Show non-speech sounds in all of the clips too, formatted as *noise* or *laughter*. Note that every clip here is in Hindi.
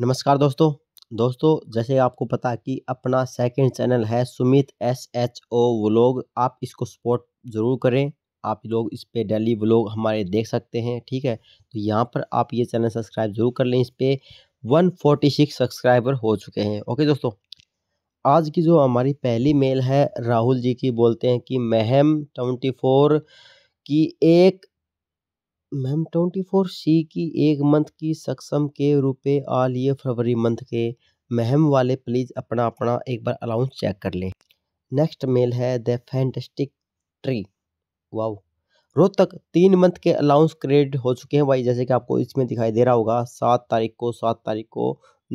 नमस्कार दोस्तों दोस्तों जैसे आपको पता कि अपना सेकंड चैनल है Sumit S H O vlog आप इसको सपोर्ट ज़रूर करें आप लोग इस पर डेली व्लॉग हमारे देख सकते हैं ठीक है तो यहाँ पर आप ये चैनल सब्सक्राइब जरूर कर लें इस पर वन फोर्टी सिक्स सब्सक्राइबर हो चुके हैं ओके दोस्तों आज की जो हमारी पहली मेल है राहुल जी की बोलते हैं कि महम ट्वेंटी फोर की एक मैम ट्वेंटी फोर सी की एक मंथ की सक्षम के रुपए आ लिए फरवरी मंथ के महम वाले प्लीज़ अपना अपना एक बार अलाउंस चेक कर लें नेक्स्ट मेल है the fantastic tree wow Rohtak तीन मंथ के अलाउंस क्रेडिट हो चुके हैं भाई जैसे कि आपको इसमें दिखाई दे रहा होगा सात तारीख को सात तारीख को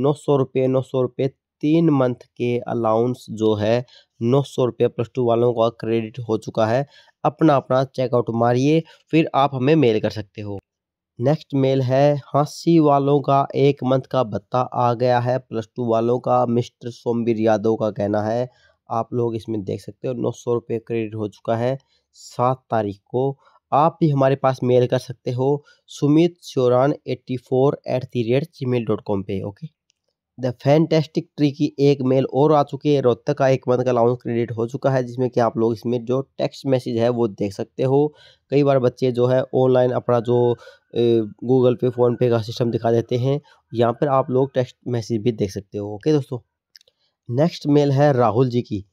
नौ सौ रुपये नौ सौ रुपये तीन मंथ के अलाउंस जो है नौ सौ रुपये प्लस टू वालों का क्रेडिट हो चुका है अपना अपना चेकआउट मारिए फिर आप हमें मेल कर सकते हो नेक्स्ट मेल है हाँसी वालों का एक मंथ का भत्ता आ गया है प्लस टू वालों का मिस्टर सोमवीर यादव का कहना है आप लोग इसमें देख सकते हो नौ सौ रुपये क्रेडिट हो चुका है सात तारीख को आप भी हमारे पास मेल कर सकते हो Sumit Sheoran eighty four at the rate G mail dot com पर ओके द फैंटेस्टिक ट्री की एक मेल और आ चुकी है रोहतक का एक मंथ का अलाउंस क्रेडिट हो चुका है जिसमें कि आप लोग इसमें जो टेक्स्ट मैसेज है वो देख सकते हो कई बार बच्चे जो है ऑनलाइन अपना जो गूगल पे फ़ोनपे का सिस्टम दिखा देते हैं यहाँ पर आप लोग टेक्स्ट मैसेज भी देख सकते हो ओके दोस्तों नेक्स्ट मेल है राहुल जी की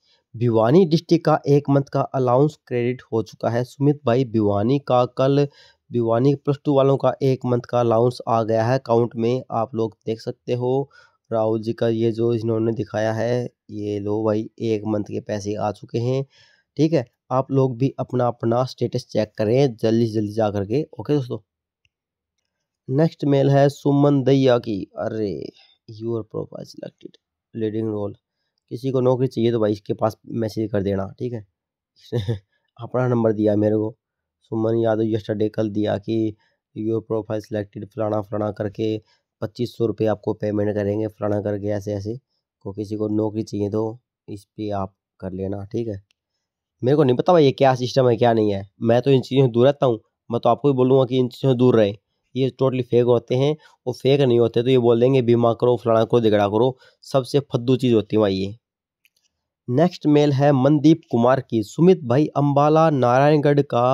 भिवानी डिस्ट्रिक्ट का एक मंथ का अलाउंस क्रेडिट हो चुका है सुमित भाई भिवानी का कल भिवानी प्लस टू वालों का एक मंथ का अलाउंस आ गया है अकाउंट में आप लोग देख सकते हो राहुल जी का ये जो इन्होंने दिखाया है ये लो भाई एक मंथ के पैसे आ चुके हैं ठीक है आप लोग भी अपना अपना स्टेटस चेक करें जल्दी से जल्दी जा करके ओके दोस्तों नेक्स्ट मेल है सुमन दैया की अरे your profile selected leading role किसी को नौकरी चाहिए तो भाई इसके पास मैसेज कर देना ठीक है *laughs* अपना नंबर दिया मेरे को सुमन यादव यस्टरडे कल दिया कि यूर प्रोफाइल सिलेक्टेड फलाना फलाना करके पच्चीस सौ रुपये आपको पेमेंट करेंगे फलाना करके ऐसे ऐसे को किसी को नौकरी चाहिए तो इस पर आप कर लेना ठीक है मेरे को नहीं पता भाई ये क्या सिस्टम है क्या नहीं है मैं तो इन चीज़ों से दूर रहता हूँ मैं तो आपको भी बोलूँगा कि इन चीज़ों से दूर रहें ये टोटली फेक होते हैं और फेक नहीं होते तो ये बोल देंगे बीमा करो फलाना करो दिगड़ा करो सबसे फद्दू चीज़ होती है भाई ये नेक्स्ट मेल है मनदीप कुमार की सुमित भाई अम्बाला नारायणगढ़ का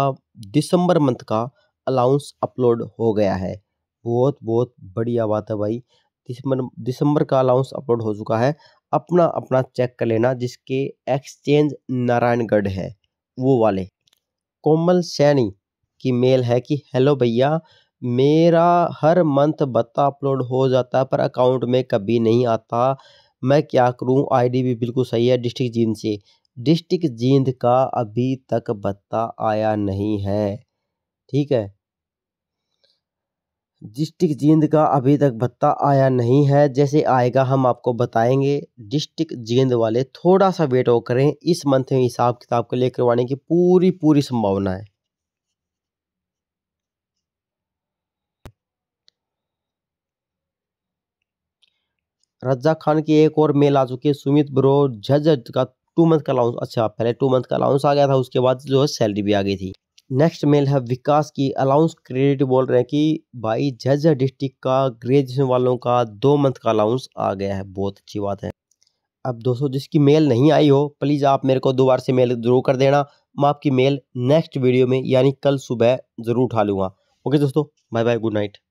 दिसंबर मंथ का अलाउंस अपलोड हो गया है बहुत बहुत बढ़िया बात है भाई दिसंबर दिसंबर का अलाउंस अपलोड हो चुका है अपना अपना चेक कर लेना जिसके एक्सचेंज नारायणगढ़ है वो वाले कोमल सैनी की मेल है कि हेलो भैया मेरा हर मंथ भत्ता अपलोड हो जाता है पर अकाउंट में कभी नहीं आता मैं क्या करूं आईडी भी बिल्कुल सही है डिस्ट्रिक्ट जींद से डिस्ट्रिक्ट जींद का अभी तक भत्ता आया नहीं है ठीक है डिस्ट्रिक्ट जींद का अभी तक भत्ता आया नहीं है जैसे आएगा हम आपको बताएंगे डिस्ट्रिक्ट जींद वाले थोड़ा सा वेट होकर करें इस मंथ में हिसाब किताब को लेकर आने की पूरी पूरी संभावना है रज्जा खान की एक और मेल आ चुकी है सुमित ब्रो झज का टू मंथ का अलाउंस अच्छा पहले टू मंथ का अलाउंस आ गया था उसके बाद जो है सैलरी भी आ गई थी नेक्स्ट मेल है विकास की अलाउंस क्रेडिट बोल रहे हैं कि भाई झज्जर डिस्ट्रिक्ट का ग्रेजुएशन वालों का दो मंथ का अलाउंस आ गया है बहुत अच्छी बात है अब दोस्तों जिसकी मेल नहीं आई हो प्लीज़ आप मेरे को दोबारा से मेल जरूर कर देना मैं आपकी मेल नेक्स्ट वीडियो में यानी कल सुबह ज़रूर उठा लूँगा ओके दोस्तों बाय बाय गुड नाइट